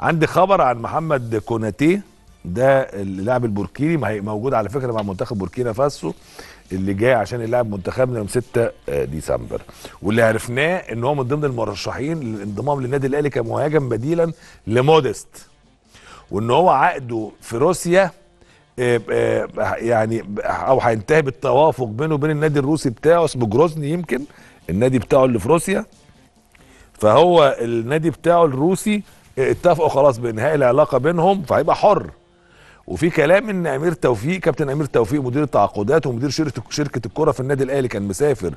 عندي خبر عن محمد كوناتي ده اللاعب البوركيني موجود على فكره مع منتخب بوركينا فاسو اللي جاي عشان يلعب منتخبنا يوم 6 آه، ديسمبر واللي عرفناه ان هو من ضمن المرشحين للانضمام للنادي الاهلي كمهاجم بديلا لموديست وان هو عقده في روسيا آه، آه، يعني او هينتهي بالتوافق بينه وبين النادي الروسي بتاعه اسمه جروزني يمكن النادي بتاعه اللي في روسيا فهو النادي بتاعه الروسي اتفقوا خلاص بانهاء العلاقه بينهم فهيبقى حر وفي كلام ان امير توفيق كابتن امير توفيق مدير التعاقدات ومدير شركه شركه الكره في النادي الاهلي كان مسافر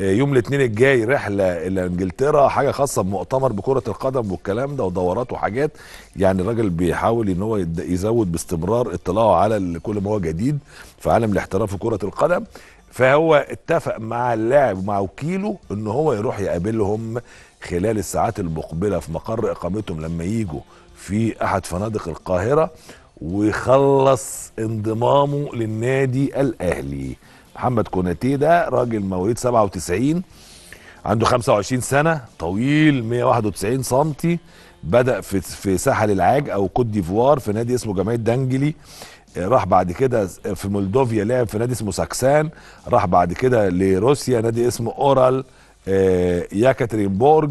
آه، يوم الاثنين الجاي رحله الى انجلترا حاجه خاصه بمؤتمر بكره القدم والكلام ده ودورات وحاجات يعني الراجل بيحاول ان هو يزود باستمرار اطلاعه على كل ما هو جديد في عالم الاحتراف في كره القدم فهو اتفق مع اللاعب ومع وكيله ان هو يروح يقابلهم خلال الساعات المقبله في مقر اقامتهم لما يجوا في احد فنادق القاهره ويخلص انضمامه للنادي الاهلي محمد كوناتي ده راجل مواليد 97 عنده 25 سنه طويل 191 سنتي بدا في في ساحل العاج او كوت ديفوار في نادي اسمه جمعيه دانجلي آه، راح بعد كده في مولدوفيا لعب في نادي اسمه ساكسان راح بعد كده لروسيا نادي اسمه اورال آه، ياكاترينبورج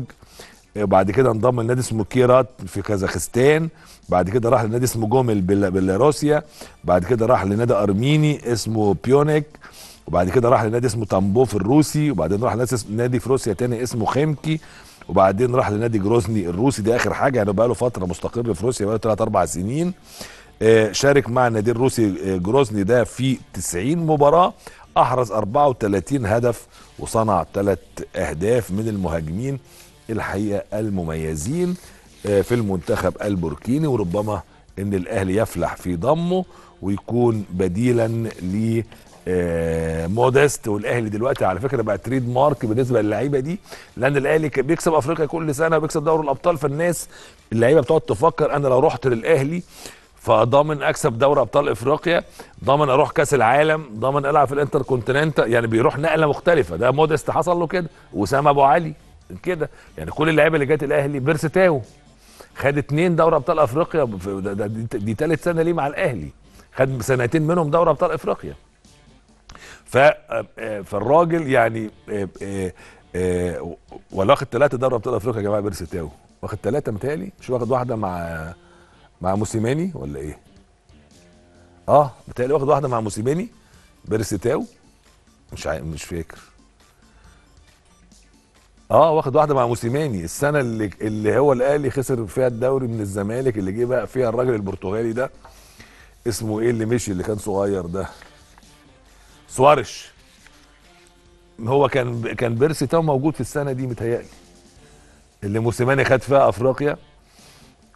وبعد آه، كده انضم لنادي اسمه كيرات في كازاخستان بعد كده راح لنادي اسمه جومل بيلاروسيا بعد كده راح لنادي ارميني اسمه بيونيك وبعد كده راح لنادي اسمه تامبوف الروسي وبعدين راح لنادي في روسيا تاني اسمه خيمكي وبعدين راح لنادي جروزني الروسي ده اخر حاجه يعني بقى له فتره مستقر في روسيا بقى له 3 4 سنين آه، شارك مع النادي الروسي جروزني ده في 90 مباراه أحرز 34 هدف وصنع ثلاث أهداف من المهاجمين الحقيقة المميزين آه، في المنتخب البوركيني وربما أن الأهلي يفلح في ضمه ويكون بديلا ل آه، موديست والاهلي دلوقتي على فكره بقى تريد مارك بالنسبه للعيبه دي لان الاهلي بيكسب افريقيا كل سنه وبيكسب دوري الابطال فالناس اللعيبه بتقعد تفكر انا لو رحت للاهلي فضامن اكسب دوري ابطال افريقيا ضامن اروح كاس العالم ضامن العب في الانتر كونتيننت يعني بيروح نقله مختلفه ده مودست حصل له كده وسام ابو علي كده يعني كل اللعيبه اللي جت الاهلي تاو خد اتنين دوري ابطال افريقيا دي ثالث سنه ليه مع الاهلي خد سنتين منهم دوري ابطال افريقيا ف آه، آه، فالراجل يعني آه، ولا واخد ثلاثه دوري ابطال افريقيا يا جماعه تاو واخد ثلاثه متهيألي مش واخد واحده مع مع موسيماني ولا ايه؟ اه بتهيألي واخد واحده مع موسيماني بيرستاو مش عا... مش فاكر اه واخد واحده مع موسيماني السنه اللي اللي هو الاهلي خسر فيها الدوري من الزمالك اللي جه بقى فيها الراجل البرتغالي ده اسمه ايه اللي مشي اللي كان صغير ده سوارش هو كان كان بيرسي تاو موجود في السنه دي متهيألي اللي موسيماني خد فيها افريقيا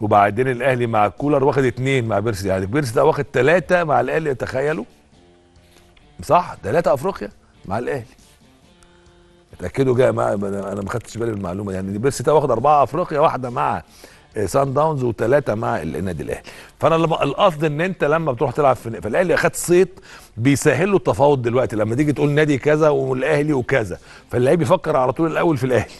وبعدين الاهلي مع كولر واخد اثنين مع بيرسي يعني بيرسي ده واخد ثلاثه مع الاهلي تخيلوا صح ثلاثه افريقيا مع الاهلي اتاكدوا جاي مع انا ما خدتش بالي من المعلومه يعني بيرسي ده واخد اربعه افريقيا واحده مع آه، سان داونز وثلاثه مع النادي الاهلي فانا القصد ان انت لما بتروح تلعب في فالاهلي اخد صيت بيسهل له التفاوض دلوقتي لما تيجي تقول نادي كذا والاهلي وكذا فاللعيب بيفكر على طول الاول في الاهلي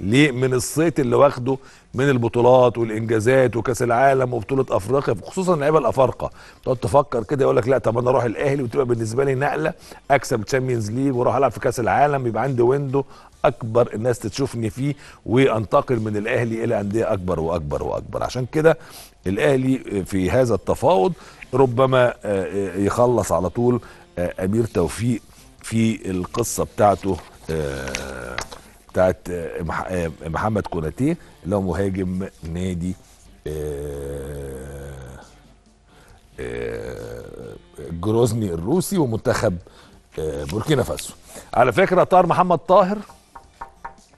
ليه من الصيت اللي واخده من البطولات والانجازات وكاس العالم وبطوله افريقيا خصوصا اللعيبه الافارقه تقعد تفكر كده يقول لك لا طب انا اروح الاهلي وتبقى بالنسبه لي نقله اكسب تشامبيونز ليج واروح العب في كاس العالم يبقى عندي ويندو اكبر الناس تشوفني فيه وانتقل من الاهلي الى انديه اكبر واكبر واكبر عشان كده الاهلي في هذا التفاوض ربما آه، آه، يخلص على طول آه، امير توفيق في القصه بتاعته بتاعت آه، آه، محمد كوناتيه اللي هو مهاجم نادي آه، جروزني الروسي ومنتخب بوركينا فاسو على فكره طار محمد طاهر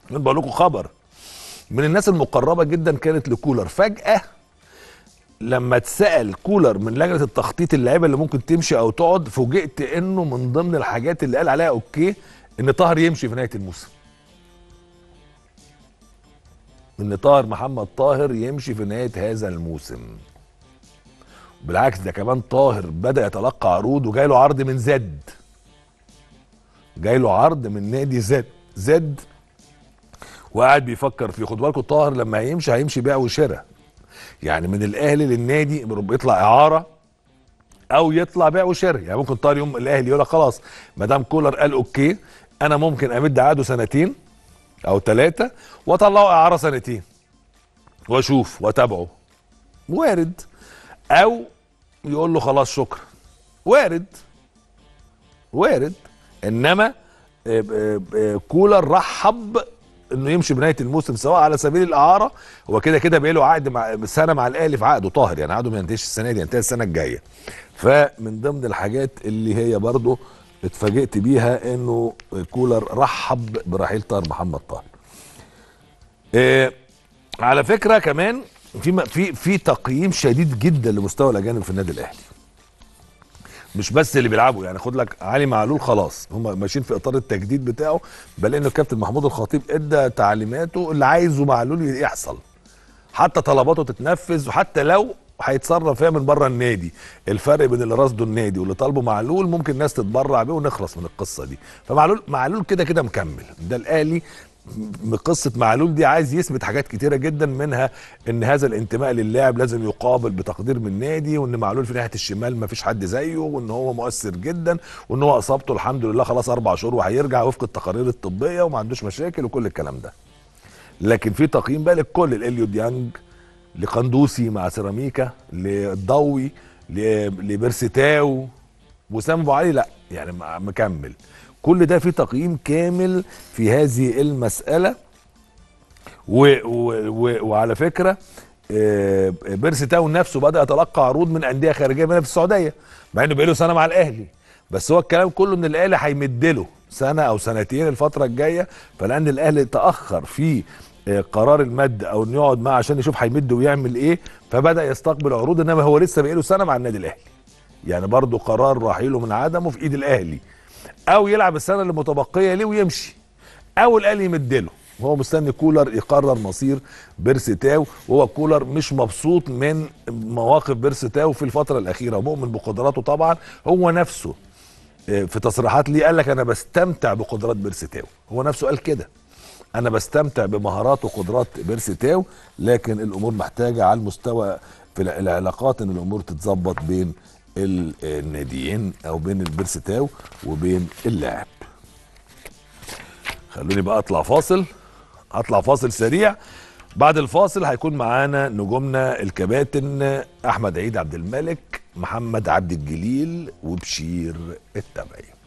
بقول لكم خبر من الناس المقربه جدا كانت لكولر فجاه لما اتسال كولر من لجنه التخطيط اللعيبه اللي ممكن تمشي او تقعد فوجئت انه من ضمن الحاجات اللي قال عليها اوكي ان طاهر يمشي في نهايه الموسم ان طاهر محمد طاهر يمشي في نهايه هذا الموسم بالعكس ده كمان طاهر بدا يتلقى عروض وجاي له عرض من زد جاي له عرض من نادي زد زد وقاعد بيفكر فيه خدوا بالكم طاهر لما هيمشي هيمشي بيع وشراء يعني من الاهلي للنادي يطلع اعاره او يطلع بيع وشراء يعني ممكن طاهر يوم الاهلي يقول خلاص ما دام كولر قال اوكي انا ممكن امد عقده سنتين او ثلاثه واطلعه اعاره سنتين واشوف واتابعه وارد او يقول له خلاص شكرا وارد وارد انما آه، آه، آه، كولر رحب انه يمشي بنهايه الموسم سواء على سبيل الاعاره هو كده كده بقى له عقد مع سنه مع الاهلي في عقده طاهر يعني عقده ما ينتهيش السنه دي ينتهي السنه الجايه فمن ضمن الحاجات اللي هي برضه اتفاجئت بيها انه كولر رحب برحيل طاهر محمد طاهر إيه على فكره كمان في في في تقييم شديد جدا لمستوى الاجانب في النادي الاهلي مش بس اللي بيلعبوا يعني خد لك علي معلول خلاص هم ماشيين في اطار التجديد بتاعه بل انه الكابتن محمود الخطيب ادى تعليماته اللي عايزه معلول يحصل حتى طلباته تتنفذ وحتى لو هيتصرف فيها من بره النادي الفرق بين اللي رصده النادي واللي طالبه معلول ممكن الناس تتبرع بيه ونخلص من القصه دي فمعلول معلول كده كده مكمل ده الاهلي قصه معلول دي عايز يثبت حاجات كتيره جدا منها ان هذا الانتماء للاعب لازم يقابل بتقدير من النادي وان معلول في ناحيه الشمال ما فيش حد زيه وان هو مؤثر جدا وان هو اصابته الحمد لله خلاص اربع شهور وهيرجع وفق التقارير الطبيه وما عندوش مشاكل وكل الكلام ده لكن في تقييم بقى للكل اليو ديانج لقندوسي مع سيراميكا للضوي لبرستاو وسام ابو علي لا يعني مكمل كل ده في تقييم كامل في هذه المساله و و و وعلى فكره آه، بيرسي تاو نفسه بدا يتلقى عروض من انديه خارجيه منها في السعوديه مع انه بقاله سنه مع الاهلي بس هو الكلام كله ان الاهلي هيمد له سنه او سنتين الفتره الجايه فلان الاهلي تاخر في آه، قرار المد او انه يقعد معاه عشان يشوف هيمد ويعمل ايه فبدا يستقبل عروض انما هو لسه باقي له سنه مع النادي الاهلي يعني برضه قرار رحيله من عدمه في ايد الاهلي او يلعب السنه المتبقيه ليه ويمشي او الاهلي يمد له وهو مستني كولر يقرر مصير بيرسي تاو وهو كولر مش مبسوط من مواقف بيرسي تاو في الفتره الاخيره مؤمن بقدراته طبعا هو نفسه آه، في تصريحات ليه قال لك انا بستمتع بقدرات بيرسي تاو هو نفسه قال كده انا بستمتع بمهارات وقدرات بيرسي تاو لكن الامور محتاجه على المستوى في العلاقات ان الامور تتظبط بين الناديين او بين البيرسي تاو وبين اللاعب خلوني بقى اطلع فاصل هطلع فاصل سريع بعد الفاصل هيكون معانا نجومنا الكباتن احمد عيد عبد الملك محمد عبد الجليل وبشير التبعي